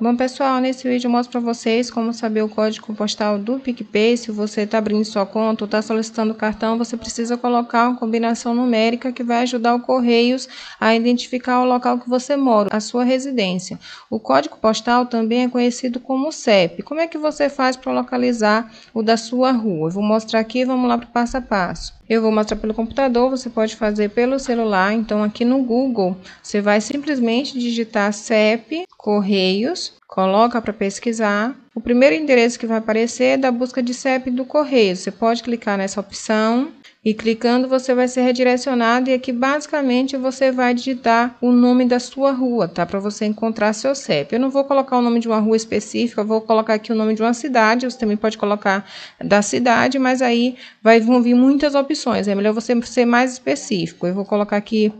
Bom pessoal, nesse vídeo eu mostro para vocês como saber o código postal do PicPay. Se você está abrindo sua conta ou está solicitando cartão, você precisa colocar uma combinação numérica que vai ajudar o Correios a identificar o local que você mora, a sua residência. O código postal também é conhecido como CEP. Como é que você faz para localizar o da sua rua? Eu vou mostrar aqui, vamos lá para o passo a passo. Eu vou mostrar pelo computador, você pode fazer pelo celular. Então aqui no Google, você vai simplesmente digitar CEP Correios, coloca para pesquisar. O primeiro endereço que vai aparecer é da busca de CEP do Correio. Você pode clicar nessa opção e clicando você vai ser redirecionado e aqui basicamente você vai digitar o nome da sua rua, tá? Para você encontrar seu CEP. Eu não vou colocar o nome de uma rua específica, vou colocar aqui o nome de uma cidade, você também pode colocar da cidade, mas aí vai vir muitas opções, é melhor você ser mais específico. Eu vou colocar aqui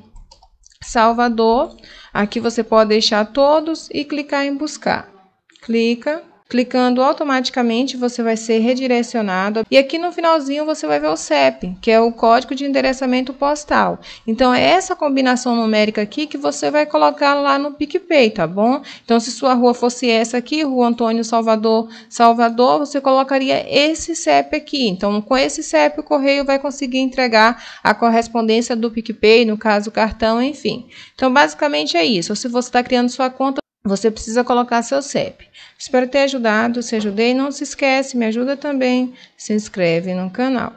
Salvador. Aqui você pode deixar todos e clicar em buscar. Clica. Clicando automaticamente, você vai ser redirecionado. E aqui no finalzinho você vai ver o CEP, que é o código de endereçamento postal. Então é essa combinação numérica aqui que você vai colocar lá no PicPay, tá bom? Então se sua rua fosse essa aqui, Rua Antônio Salvador, Salvador, você colocaria esse CEP aqui. Então com esse CEP o correio vai conseguir entregar a correspondência do PicPay, no caso cartão, enfim. Então basicamente é isso. Se você está criando sua conta, você precisa colocar seu CEP. Espero ter ajudado. Se ajudei, não se esquece, me ajuda também. Se inscreve no canal.